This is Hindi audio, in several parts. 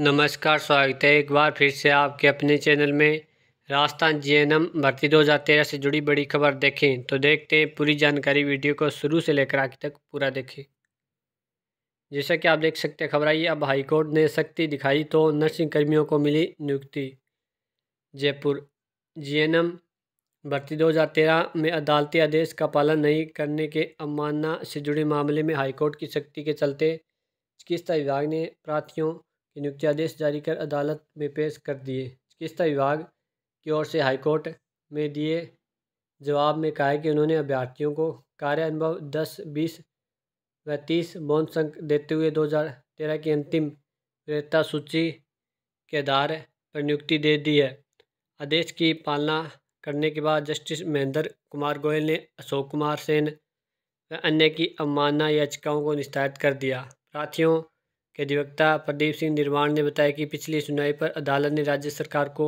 नमस्कार स्वागत है एक बार फिर से आपके अपने चैनल में राजस्थान जीएनएम भर्ती 2013 से जुड़ी बड़ी खबर देखें तो देखते हैं पूरी जानकारी वीडियो को शुरू से लेकर आखिर तक पूरा देखें जैसा कि आप देख सकते हैं खबर आई अब हाईकोर्ट ने सख्ती दिखाई तो नर्सिंग कर्मियों को मिली नियुक्ति जयपुर एम भर्ती 2013 में अदालती आदेश का पालन नहीं करने के अवमानना से जुड़े मामले में हाईकोर्ट की सख्ती के चलते चिकित्सा विभाग ने प्रार्थियों के नियुक्ति आदेश जारी कर अदालत में पेश कर दिए चिकित्सा विभाग की ओर से हाईकोर्ट में दिए जवाब में कहा कि उन्होंने अभ्यर्थियों को कार्य अनुभव दस बीस व तीस मौन संघ देते हुए दो हज़ार तेरह की अंतिम वरीयता सूची के आधार पर नियुक्ति दे दी है आदेश की पालना करने के बाद जस्टिस महेंद्र कुमार गोयल ने अशोक कुमार सेन व अन्य की अवमानना याचिकाओं को निस्तारित कर दिया प्रार्थियों के अधिवक्ता प्रदीप सिंह निर्वाण ने बताया कि पिछली सुनवाई पर अदालत ने राज्य सरकार को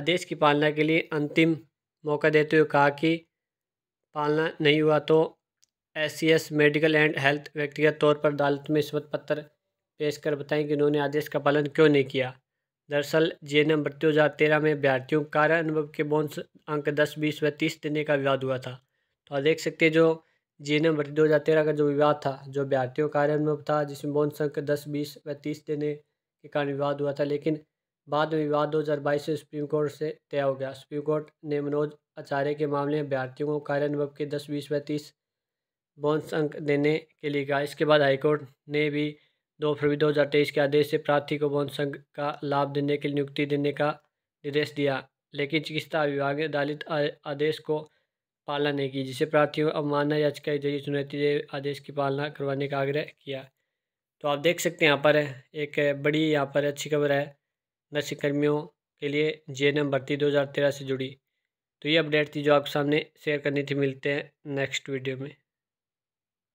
आदेश की पालना के लिए अंतिम मौका देते हुए कहा कि पालना नहीं हुआ तो एस मेडिकल एंड हेल्थ व्यक्तिगत तौर पर अदालत में शपथ पत्र पेश कर बताएं कि उन्होंने आदेश का पालन क्यों नहीं किया दरअसल जे एन एम भर्ती हज़ार तेरह में अभ्यर्थियों कार्य अनुभव के बोन्स अंक दस बीस व तीस देने का विवाद हुआ था तो आप देख सकते हैं जो जी वर्ष दो हज़ार तेरह का जो विवाद था जो अभ्यर्थियों कार्यान्वयन था जिसमें बौन संघ दस बीस व तीस देने के कारण विवाद हुआ था लेकिन बाद में विवाद दो हज़ार बाईस से सुप्रीम कोर्ट से तय हो गया सुप्रीम कोर्ट ने मनोज आचार्य के मामले में विद्यार्थियों को कार्यान्वयन के दस बीस व तीस बोनस अंक देने के लिए कहा इसके बाद हाईकोर्ट ने भी दो फरवरी दो हज़ार तेईस के आदेश से प्रार्थी को बोनस अंक का लाभ देने के लिए नियुक्ति देने का निर्देश दिया लेकिन चिकित्सा विभाग ने दलित आदेश को पालना नहीं की जिसे प्रार्थियों को अवमानना याचिका जरिए चुनौती दे आदेश की पालना करवाने का आग्रह किया तो आप देख सकते हैं यहाँ पर एक बड़ी यहाँ पर अच्छी खबर है नर्सिंग कर्मियों के लिए जे भर्ती 2013 से जुड़ी तो ये अपडेट थी जो आपके सामने शेयर करनी थी मिलते हैं नेक्स्ट वीडियो में